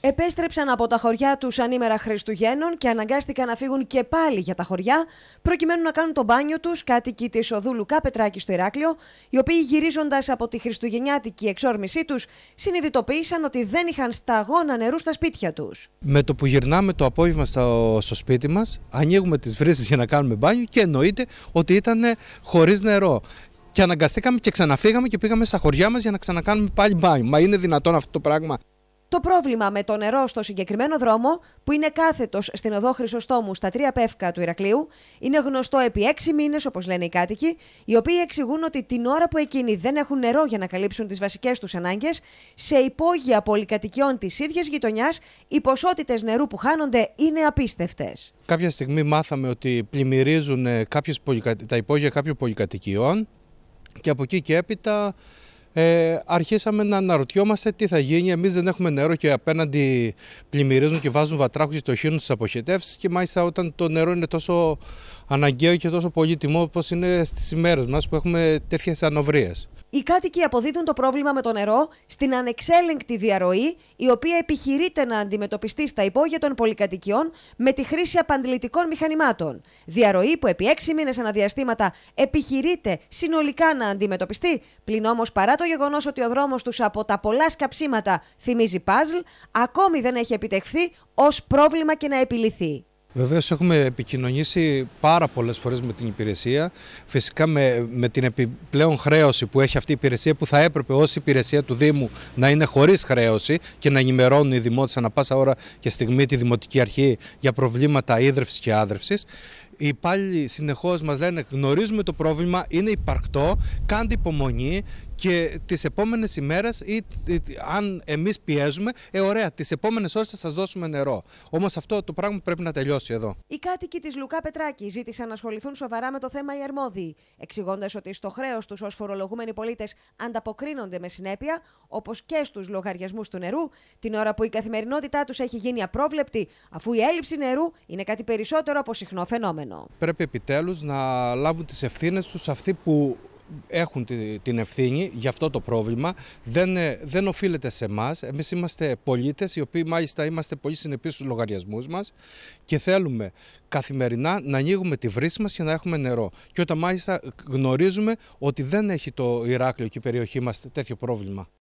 επέστρεψαν από τα χωριά τους ανήμερα Χριστουγέννων και αναγκάστηκαν να φύγουν και πάλι για τα χωριά, προκειμένου να κάνουν το μπάνιο τους κάτοικοι της οδού Λουκά Πετράκης στο Ηράκλειο, οι οποίοι γυρίζοντας από τη χριστουγεννιάτικη εξόρμησή τους, συνειδητοποίησαν ότι δεν είχαν σταγόνα νερού στα σπίτια τους. Με το που γυρνάμε το απόγευμα στο, σπίτι μας, ανοίγουμε τις βρύσει για να κάνουμε μπάνιο και εννοείται ότι ήταν χωρίς νερό. Και αναγκαστήκαμε και ξαναφύγαμε και πήγαμε στα χωριά μας για να ξανακάνουμε πάλι μπάνιο. Μα είναι δυνατόν αυτό το πράγμα. Το πρόβλημα με το νερό στο συγκεκριμένο δρόμο, που είναι κάθετος στην οδό Χρυσοστόμου στα τρία πεύκα του Ηρακλείου, είναι γνωστό επί έξι μήνες, όπως λένε οι κάτοικοι, οι οποίοι εξηγούν ότι την ώρα που εκείνοι δεν έχουν νερό για να καλύψουν τις βασικές τους ανάγκες, σε υπόγεια πολυκατοικιών της ίδιας γειτονιάς, οι ποσότητες νερού που χάνονται είναι απίστευτες. Κάποια στιγμή μάθαμε ότι πλημμυρίζουν ε, τα υπόγεια κάποιων πολυκατοικιών και από εκεί και έπειτα ε, αρχίσαμε να αναρωτιόμαστε τι θα γίνει. Εμείς δεν έχουμε νερό και απέναντι πλημμυρίζουν και βάζουν βατράχους και το χύνουν στι αποχετεύσει. Και μάλιστα όταν το νερό είναι τόσο αναγκαίο και τόσο πολύτιμο όπως είναι στις ημέρες μας που έχουμε τέτοιες ανοβρίες. Οι κάτοικοι αποδίδουν το πρόβλημα με το νερό στην ανεξέλεγκτη διαρροή, η οποία επιχειρείται να αντιμετωπιστεί στα υπόγεια των πολυκατοικιών με τη χρήση απαντηλητικών μηχανημάτων. Διαρροή που επί έξι μήνες αναδιαστήματα επιχειρείται συνολικά να αντιμετωπιστεί, πλην όμως παρά το γεγονός ότι ο δρόμος τους από τα πολλά σκαψίματα θυμίζει παζλ, ακόμη δεν έχει επιτευχθεί ως πρόβλημα και να επιληθεί. Βεβαίως έχουμε επικοινωνήσει πάρα πολλές φορές με την υπηρεσία, φυσικά με, με την επιπλέον χρέωση που έχει αυτή η υπηρεσία που θα έπρεπε ως υπηρεσία του Δήμου να είναι χωρίς χρέωση και να ενημερώνουν οι δημότες ανα πάσα ώρα και στιγμή τη Δημοτική Αρχή για προβλήματα ίδρυυσης και άδρευσης οι υπάλληλοι συνεχώς μας λένε γνωρίζουμε το πρόβλημα, είναι υπαρκτό, κάντε υπομονή και τις επόμενες ημέρες, ή αν εμείς πιέζουμε, ε, ωραία, τις επόμενες ώρες θα σας δώσουμε νερό. Όμως αυτό το πράγμα πρέπει να τελειώσει εδώ. Οι κάτοικοι της Λουκά Πετράκη ζήτησαν να ασχοληθούν σοβαρά με το θέμα οι αρμόδιοι, εξηγώντας ότι στο χρέος τους ως φορολογούμενοι πολίτες ανταποκρίνονται με συνέπεια, όπως και στους λογαριασμούς του νερού, την ώρα που η καθημερινότητά τους έχει γίνει απρόβλεπτη, αφού η έλλειψη νερού είναι κάτι περισσότερο από συχνό φαινόμενο. Πρέπει επιτέλους να λάβουν τις ευθύνες τους αυτοί που έχουν την ευθύνη για αυτό το πρόβλημα. Δεν, ε, δεν οφείλεται σε εμάς. Εμείς είμαστε πολίτες, οι οποίοι μάλιστα είμαστε πολύ συνεπείς στους λογαριασμούς μας και θέλουμε καθημερινά να ανοίγουμε τη βρύση μας και να έχουμε νερό. Και όταν μάλιστα γνωρίζουμε ότι δεν έχει το Ηράκλειο και η περιοχή μας τέτοιο πρόβλημα.